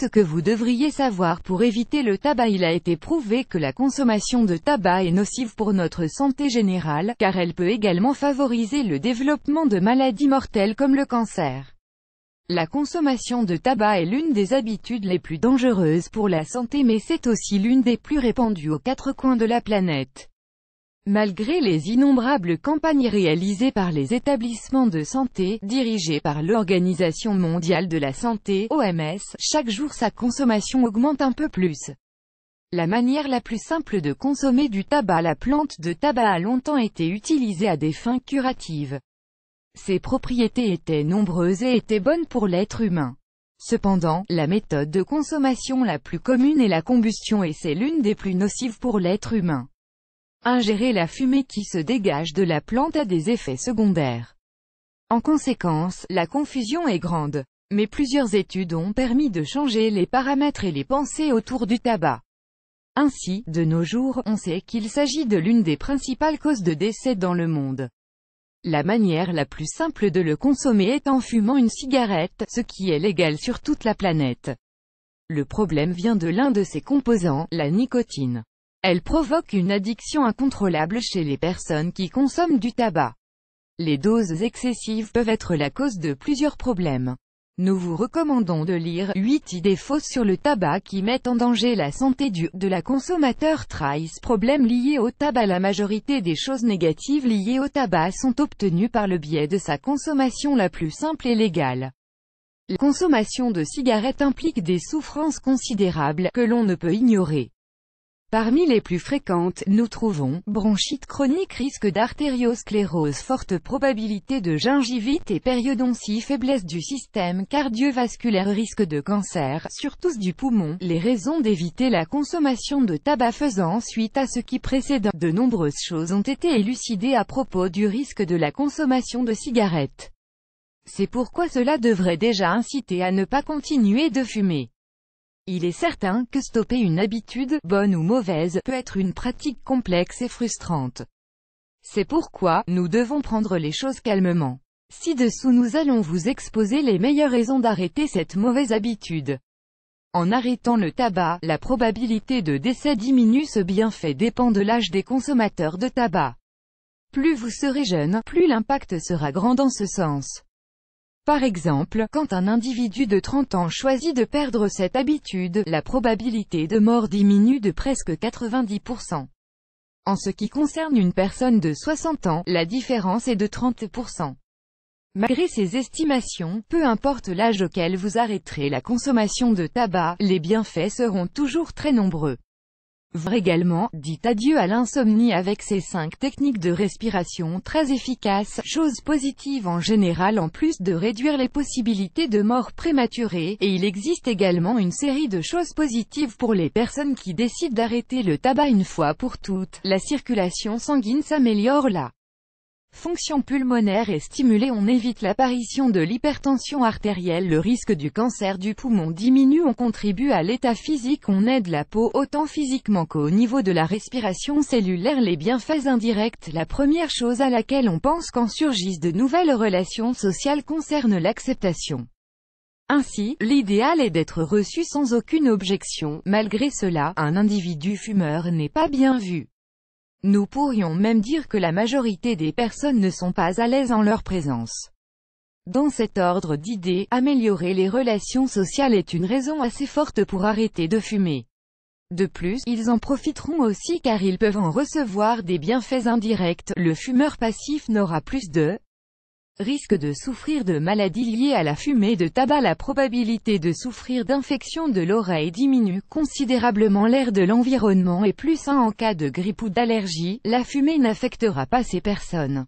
ce que vous devriez savoir pour éviter le tabac. Il a été prouvé que la consommation de tabac est nocive pour notre santé générale, car elle peut également favoriser le développement de maladies mortelles comme le cancer. La consommation de tabac est l'une des habitudes les plus dangereuses pour la santé mais c'est aussi l'une des plus répandues aux quatre coins de la planète. Malgré les innombrables campagnes réalisées par les établissements de santé, dirigés par l'Organisation mondiale de la santé, OMS, chaque jour sa consommation augmente un peu plus. La manière la plus simple de consommer du tabac La plante de tabac a longtemps été utilisée à des fins curatives. Ses propriétés étaient nombreuses et étaient bonnes pour l'être humain. Cependant, la méthode de consommation la plus commune est la combustion et c'est l'une des plus nocives pour l'être humain. Ingérer la fumée qui se dégage de la plante a des effets secondaires. En conséquence, la confusion est grande. Mais plusieurs études ont permis de changer les paramètres et les pensées autour du tabac. Ainsi, de nos jours, on sait qu'il s'agit de l'une des principales causes de décès dans le monde. La manière la plus simple de le consommer est en fumant une cigarette, ce qui est légal sur toute la planète. Le problème vient de l'un de ses composants, la nicotine. Elle provoque une addiction incontrôlable chez les personnes qui consomment du tabac. Les doses excessives peuvent être la cause de plusieurs problèmes. Nous vous recommandons de lire 8 idées fausses sur le tabac qui mettent en danger la santé du de la consommateur Trace problèmes liés au tabac La majorité des choses négatives liées au tabac sont obtenues par le biais de sa consommation la plus simple et légale. La consommation de cigarettes implique des souffrances considérables, que l'on ne peut ignorer. Parmi les plus fréquentes, nous trouvons bronchite chronique, risque d'artériosclérose, forte probabilité de gingivite et périodoncie, faiblesse du système cardiovasculaire, risque de cancer, surtout du poumon. Les raisons d'éviter la consommation de tabac faisant suite à ce qui précède, de nombreuses choses ont été élucidées à propos du risque de la consommation de cigarettes. C'est pourquoi cela devrait déjà inciter à ne pas continuer de fumer. Il est certain que stopper une habitude, bonne ou mauvaise, peut être une pratique complexe et frustrante. C'est pourquoi, nous devons prendre les choses calmement. Ci-dessous nous allons vous exposer les meilleures raisons d'arrêter cette mauvaise habitude. En arrêtant le tabac, la probabilité de décès diminue ce bienfait dépend de l'âge des consommateurs de tabac. Plus vous serez jeune, plus l'impact sera grand dans ce sens. Par exemple, quand un individu de 30 ans choisit de perdre cette habitude, la probabilité de mort diminue de presque 90%. En ce qui concerne une personne de 60 ans, la différence est de 30%. Malgré ces estimations, peu importe l'âge auquel vous arrêterez la consommation de tabac, les bienfaits seront toujours très nombreux. Vrai également, dit adieu à l'insomnie avec ces cinq techniques de respiration très efficaces, chose positives en général en plus de réduire les possibilités de mort prématurée, et il existe également une série de choses positives pour les personnes qui décident d'arrêter le tabac une fois pour toutes, la circulation sanguine s'améliore là fonction pulmonaire est stimulée on évite l'apparition de l'hypertension artérielle le risque du cancer du poumon diminue on contribue à l'état physique on aide la peau autant physiquement qu'au niveau de la respiration cellulaire les bienfaits indirects la première chose à laquelle on pense quand surgissent de nouvelles relations sociales concerne l'acceptation. Ainsi, l'idéal est d'être reçu sans aucune objection, malgré cela, un individu fumeur n'est pas bien vu. Nous pourrions même dire que la majorité des personnes ne sont pas à l'aise en leur présence. Dans cet ordre d'idées, améliorer les relations sociales est une raison assez forte pour arrêter de fumer. De plus, ils en profiteront aussi car ils peuvent en recevoir des bienfaits indirects, le fumeur passif n'aura plus de risque de souffrir de maladies liées à la fumée de tabac la probabilité de souffrir d'infection de l'oreille diminue considérablement l'air de l'environnement et plus sain en cas de grippe ou d'allergie, la fumée n'affectera pas ces personnes.